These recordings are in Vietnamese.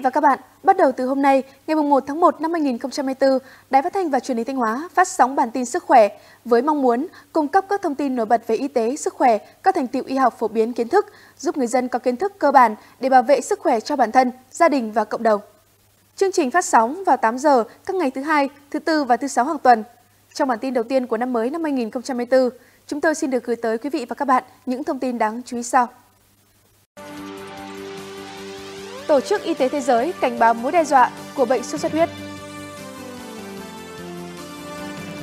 và các bạn, bắt đầu từ hôm nay, ngày 1 tháng 1 năm 2024, Đài Phát thanh và Truyền hình Thanh Hóa phát sóng bản tin sức khỏe với mong muốn cung cấp các thông tin nổi bật về y tế, sức khỏe, các thành tiệu y học phổ biến kiến thức, giúp người dân có kiến thức cơ bản để bảo vệ sức khỏe cho bản thân, gia đình và cộng đồng. Chương trình phát sóng vào 8 giờ các ngày thứ hai, thứ tư và thứ sáu hàng tuần. Trong bản tin đầu tiên của năm mới năm 2024, chúng tôi xin được gửi tới quý vị và các bạn những thông tin đáng chú ý sau. Tổ chức Y tế Thế giới cảnh báo mối đe dọa của bệnh sốt xuất huyết.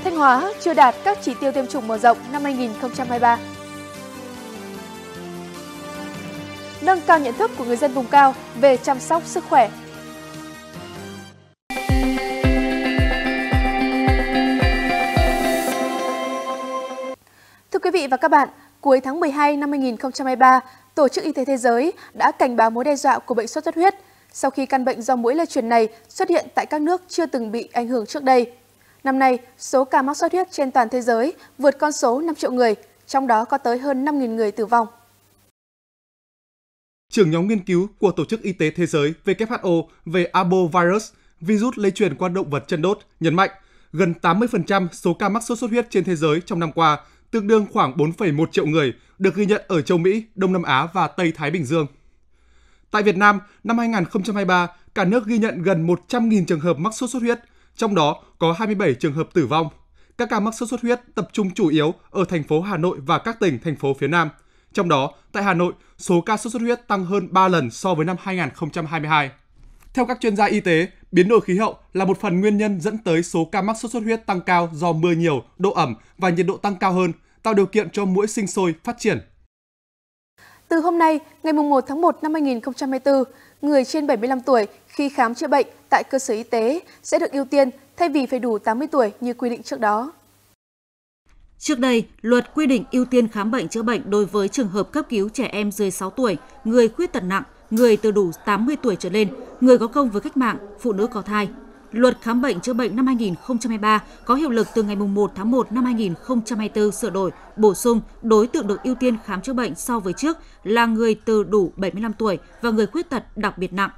Thanh Hóa chưa đạt các chỉ tiêu tiêm chủng mở rộng năm 2023. Nâng cao nhận thức của người dân vùng cao về chăm sóc sức khỏe Thưa quý vị và các bạn, cuối tháng 12 năm 2023, Tổ chức Y tế Thế giới đã cảnh báo mối đe dọa của bệnh sốt xuất huyết sau khi căn bệnh do mũi lây truyền này xuất hiện tại các nước chưa từng bị ảnh hưởng trước đây. Năm nay, số ca mắc sốt huyết trên toàn thế giới vượt con số 5 triệu người, trong đó có tới hơn 5.000 người tử vong. Trưởng nhóm nghiên cứu của Tổ chức Y tế Thế giới WHO về Arbovirus, virus lây truyền qua động vật chân đốt, nhấn mạnh gần 80% số ca mắc sốt xuất huyết trên thế giới trong năm qua tương đương khoảng 4,1 triệu người được ghi nhận ở châu Mỹ, Đông Nam Á và Tây Thái Bình Dương. Tại Việt Nam, năm 2023, cả nước ghi nhận gần 100.000 trường hợp mắc sốt xuất huyết, trong đó có 27 trường hợp tử vong. Các ca mắc sốt xuất huyết tập trung chủ yếu ở thành phố Hà Nội và các tỉnh thành phố phía Nam. Trong đó, tại Hà Nội, số ca sốt xuất huyết tăng hơn 3 lần so với năm 2022. Theo các chuyên gia y tế, biến đổi khí hậu là một phần nguyên nhân dẫn tới số ca mắc sốt xuất huyết tăng cao do mưa nhiều, độ ẩm và nhiệt độ tăng cao hơn, tạo điều kiện cho muỗi sinh sôi, phát triển. Từ hôm nay, ngày 1 tháng 1 năm 2024, người trên 75 tuổi khi khám chữa bệnh tại cơ sở y tế sẽ được ưu tiên thay vì phải đủ 80 tuổi như quy định trước đó. Trước đây, luật quy định ưu tiên khám bệnh chữa bệnh đối với trường hợp cấp cứu trẻ em dưới 6 tuổi, người khuyết tật nặng, người từ đủ 80 tuổi trở lên, người có công với cách mạng, phụ nữ có thai. Luật khám bệnh chữa bệnh năm 2023 có hiệu lực từ ngày 1 tháng 1 năm 2024 sửa đổi, bổ sung đối tượng được ưu tiên khám chữa bệnh so với trước là người từ đủ 75 tuổi và người khuyết tật đặc biệt nặng.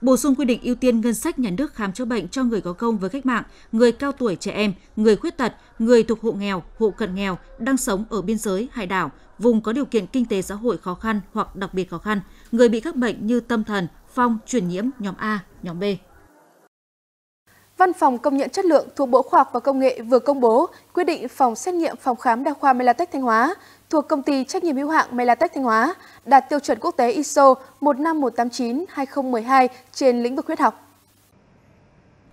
Bổ sung quy định ưu tiên ngân sách nhà nước khám chữa bệnh cho người có công với cách mạng, người cao tuổi trẻ em, người khuyết tật, người thuộc hộ nghèo, hộ cận nghèo, đang sống ở biên giới, hải đảo, vùng có điều kiện kinh tế xã hội khó khăn hoặc đặc biệt khó khăn, người bị các bệnh như tâm thần, phong, truyền nhiễm nhóm A, nhóm B. Văn phòng công nhận chất lượng thuộc Bộ Khoa học và Công nghệ vừa công bố quyết định phòng xét nghiệm phòng khám đa khoa Melatech Thanh Hóa thuộc công ty trách nhiệm hữu hạn Melatech Thanh Hóa đạt tiêu chuẩn quốc tế ISO 15189-2012 trên lĩnh vực huyết học.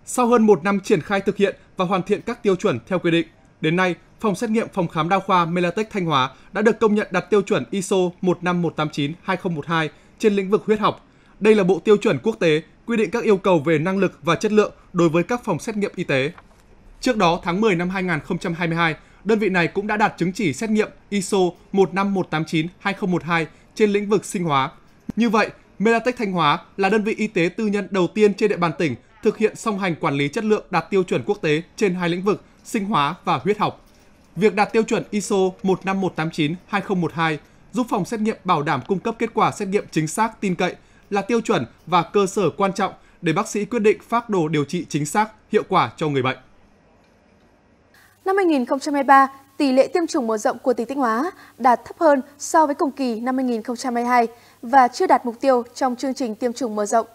Sau hơn một năm triển khai thực hiện và hoàn thiện các tiêu chuẩn theo quy định, đến nay, phòng xét nghiệm phòng khám đa khoa Melatech Thanh Hóa đã được công nhận đạt tiêu chuẩn ISO 15189-2012 trên lĩnh vực huyết học. Đây là bộ tiêu chuẩn quốc tế quy định các yêu cầu về năng lực và chất lượng đối với các phòng xét nghiệm y tế. Trước đó, tháng 10 năm 2022, đơn vị này cũng đã đạt chứng chỉ xét nghiệm ISO 15189-2012 trên lĩnh vực sinh hóa. Như vậy, Melatech Thanh Hóa là đơn vị y tế tư nhân đầu tiên trên địa bàn tỉnh thực hiện song hành quản lý chất lượng đạt tiêu chuẩn quốc tế trên hai lĩnh vực sinh hóa và huyết học. Việc đạt tiêu chuẩn ISO 15189-2012 giúp phòng xét nghiệm bảo đảm cung cấp kết quả xét nghiệm chính xác, tin cậy là tiêu chuẩn và cơ sở quan trọng để bác sĩ quyết định phác đồ điều trị chính xác, hiệu quả cho người bệnh. Năm 2023, tỷ lệ tiêm chủng mở rộng của tỉnh Thanh Hóa đạt thấp hơn so với cùng kỳ năm 2022 và chưa đạt mục tiêu trong chương trình tiêm chủng mở rộng.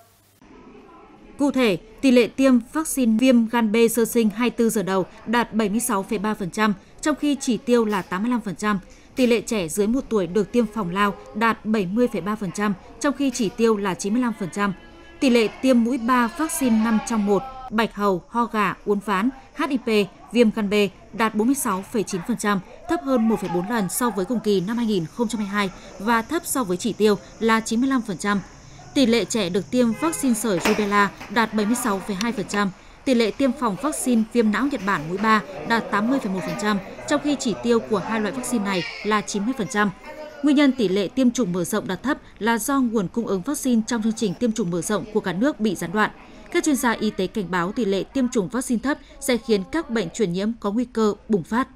Cụ thể, tỷ lệ tiêm vaccine viêm gan B sơ sinh 24 giờ đầu đạt 76,3%, trong khi chỉ tiêu là 85% tỷ lệ trẻ dưới 1 tuổi được tiêm phòng lao đạt 70,3%, trong khi chỉ tiêu là 95%. Tỷ lệ tiêm mũi 3 vaccine 5 trong 1, bạch hầu, ho gà, uốn ván, HIP, viêm gan B đạt 46,9%, thấp hơn 1,4 lần so với cùng kỳ năm 2022 và thấp so với chỉ tiêu là 95%. Tỷ lệ trẻ được tiêm vaccine sởi rubella đạt 76,2%, tỷ lệ tiêm phòng vaccine viêm não Nhật Bản mũi 3 đạt 80,1%, trong khi chỉ tiêu của hai loại vaccine này là 90%. Nguyên nhân tỷ lệ tiêm chủng mở rộng đạt thấp là do nguồn cung ứng vaccine trong chương trình tiêm chủng mở rộng của cả nước bị gián đoạn. Các chuyên gia y tế cảnh báo tỷ lệ tiêm chủng vaccine thấp sẽ khiến các bệnh truyền nhiễm có nguy cơ bùng phát.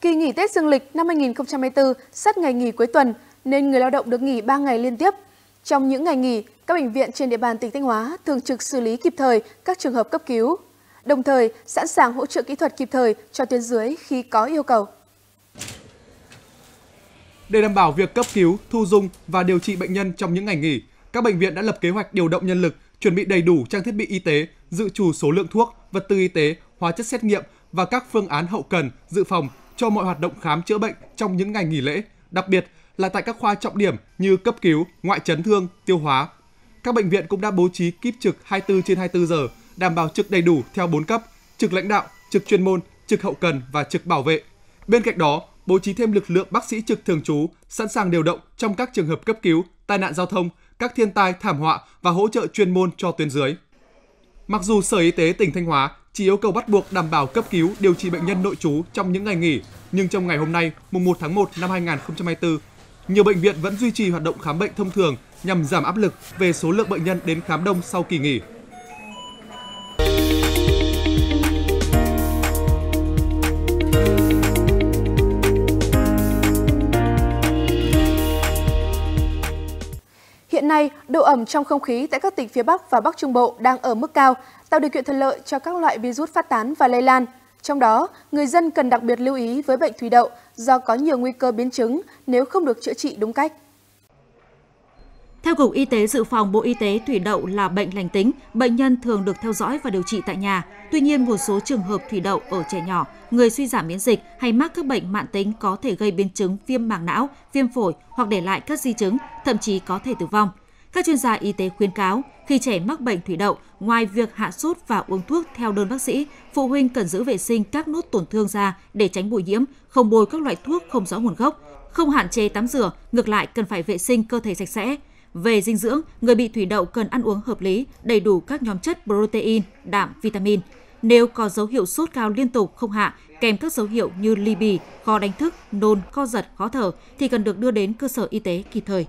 Kỳ nghỉ Tết Dương lịch năm 2024 sát ngày nghỉ cuối tuần nên người lao động được nghỉ 3 ngày liên tiếp. Trong những ngày nghỉ, các bệnh viện trên địa bàn tỉnh Thanh Hóa thường trực xử lý kịp thời các trường hợp cấp cứu, đồng thời sẵn sàng hỗ trợ kỹ thuật kịp thời cho tuyến dưới khi có yêu cầu. Để đảm bảo việc cấp cứu, thu dung và điều trị bệnh nhân trong những ngày nghỉ, các bệnh viện đã lập kế hoạch điều động nhân lực, chuẩn bị đầy đủ trang thiết bị y tế, dự trù số lượng thuốc, vật tư y tế, hóa chất xét nghiệm và các phương án hậu cần, dự phòng cho mọi hoạt động khám chữa bệnh trong những ngày nghỉ lễ, đặc biệt là tại các khoa trọng điểm như cấp cứu, ngoại chấn thương, tiêu hóa. Các bệnh viện cũng đã bố trí kíp trực 24 trên 24 giờ đảm bảo trực đầy đủ theo 4 cấp, trực lãnh đạo, trực chuyên môn, trực hậu cần và trực bảo vệ. Bên cạnh đó, bố trí thêm lực lượng bác sĩ trực thường trú sẵn sàng điều động trong các trường hợp cấp cứu, tai nạn giao thông, các thiên tai thảm họa và hỗ trợ chuyên môn cho tuyến dưới. Mặc dù Sở Y tế tỉnh Thanh Hóa chỉ yêu cầu bắt buộc đảm bảo cấp cứu điều trị bệnh nhân nội trú trong những ngày nghỉ, nhưng trong ngày hôm nay, mùng 1 tháng 1 năm 2024, nhiều bệnh viện vẫn duy trì hoạt động khám bệnh thông thường nhằm giảm áp lực về số lượng bệnh nhân đến khám đông sau kỳ nghỉ. nay, độ ẩm trong không khí tại các tỉnh phía Bắc và Bắc Trung Bộ đang ở mức cao, tạo điều kiện thuận lợi cho các loại virus phát tán và lây lan. Trong đó, người dân cần đặc biệt lưu ý với bệnh thủy đậu do có nhiều nguy cơ biến chứng nếu không được chữa trị đúng cách. Theo Cục Y tế Dự phòng Bộ Y tế, thủy đậu là bệnh lành tính, bệnh nhân thường được theo dõi và điều trị tại nhà. Tuy nhiên, một số trường hợp thủy đậu ở trẻ nhỏ, người suy giảm miễn dịch hay mắc các bệnh mạng tính có thể gây biến chứng viêm màng não, viêm phổi hoặc để lại các di chứng, thậm chí có thể tử vong. Các chuyên gia y tế khuyến cáo, khi trẻ mắc bệnh thủy đậu, ngoài việc hạ sốt và uống thuốc theo đơn bác sĩ, phụ huynh cần giữ vệ sinh các nốt tổn thương da để tránh bụi nhiễm, không bôi các loại thuốc không rõ nguồn gốc, không hạn chế tắm rửa, ngược lại cần phải vệ sinh cơ thể sạch sẽ. Về dinh dưỡng, người bị thủy đậu cần ăn uống hợp lý, đầy đủ các nhóm chất protein, đạm, vitamin. Nếu có dấu hiệu sốt cao liên tục không hạ, kèm các dấu hiệu như ly bì, khó đánh thức, nôn, co giật, khó thở thì cần được đưa đến cơ sở y tế kịp thời.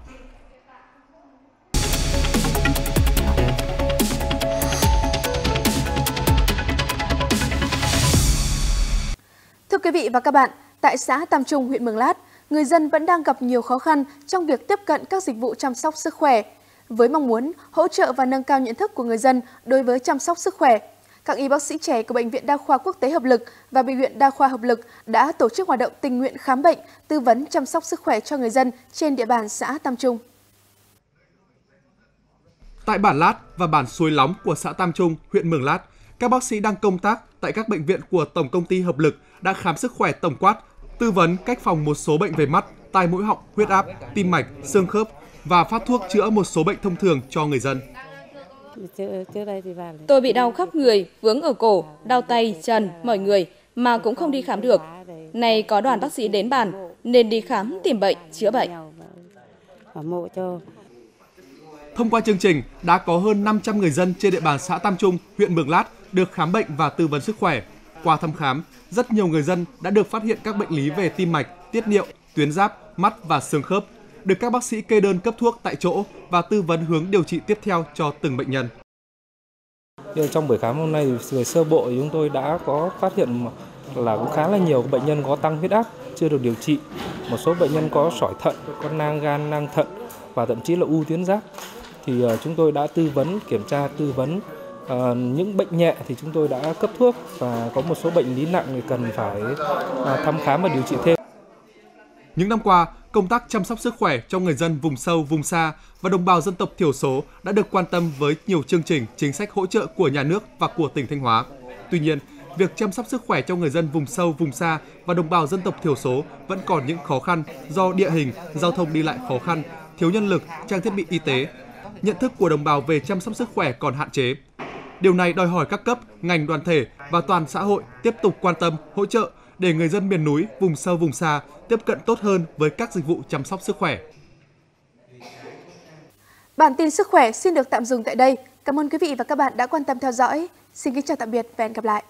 quý vị và các bạn, tại xã Tam Trung, huyện Mường Lát, người dân vẫn đang gặp nhiều khó khăn trong việc tiếp cận các dịch vụ chăm sóc sức khỏe. Với mong muốn hỗ trợ và nâng cao nhận thức của người dân đối với chăm sóc sức khỏe, các y bác sĩ trẻ của Bệnh viện Đa khoa Quốc tế Hợp lực và Bệnh viện Đa khoa Hợp lực đã tổ chức hoạt động tình nguyện khám bệnh, tư vấn chăm sóc sức khỏe cho người dân trên địa bàn xã Tam Trung. Tại bản Lát và bản Suối Lóng của xã Tam Trung, huyện Mường Lát, các bác sĩ đang công tác tại các bệnh viện của Tổng công ty Hợp lực đã khám sức khỏe tổng quát, tư vấn cách phòng một số bệnh về mắt, tai mũi họng, huyết áp, tim mạch, xương khớp và phát thuốc chữa một số bệnh thông thường cho người dân. Tôi bị đau khắp người, vướng ở cổ, đau tay, chân, mỏi người mà cũng không đi khám được. Nay có đoàn bác sĩ đến bàn nên đi khám tìm bệnh, chữa bệnh. Thông qua chương trình, đã có hơn 500 người dân trên địa bàn xã Tam Trung, huyện Mường Lát được khám bệnh và tư vấn sức khỏe. Qua thăm khám, rất nhiều người dân đã được phát hiện các bệnh lý về tim mạch, tiết niệu, tuyến giáp, mắt và xương khớp, được các bác sĩ kê đơn cấp thuốc tại chỗ và tư vấn hướng điều trị tiếp theo cho từng bệnh nhân. Trong buổi khám hôm nay về sơ bộ chúng tôi đã có phát hiện là cũng khá là nhiều bệnh nhân có tăng huyết áp chưa được điều trị, một số bệnh nhân có sỏi thận, có nang gan, nang thận và thậm chí là u tuyến giáp thì ờ, chúng tôi đã tư vấn kiểm tra tư vấn À, những bệnh nhẹ thì chúng tôi đã cấp thuốc và có một số bệnh lý nặng thì cần phải à, thăm khám và điều trị thêm. Những năm qua, công tác chăm sóc sức khỏe cho người dân vùng sâu, vùng xa và đồng bào dân tộc thiểu số đã được quan tâm với nhiều chương trình, chính sách hỗ trợ của nhà nước và của tỉnh Thanh Hóa. Tuy nhiên, việc chăm sóc sức khỏe cho người dân vùng sâu, vùng xa và đồng bào dân tộc thiểu số vẫn còn những khó khăn do địa hình, giao thông đi lại khó khăn, thiếu nhân lực, trang thiết bị y tế. Nhận thức của đồng bào về chăm sóc sức khỏe còn hạn chế, Điều này đòi hỏi các cấp, ngành đoàn thể và toàn xã hội tiếp tục quan tâm, hỗ trợ để người dân miền núi, vùng sâu vùng xa tiếp cận tốt hơn với các dịch vụ chăm sóc sức khỏe. Bản tin sức khỏe xin được tạm dừng tại đây. Cảm ơn quý vị và các bạn đã quan tâm theo dõi. Xin kính chào tạm biệt và hẹn gặp lại.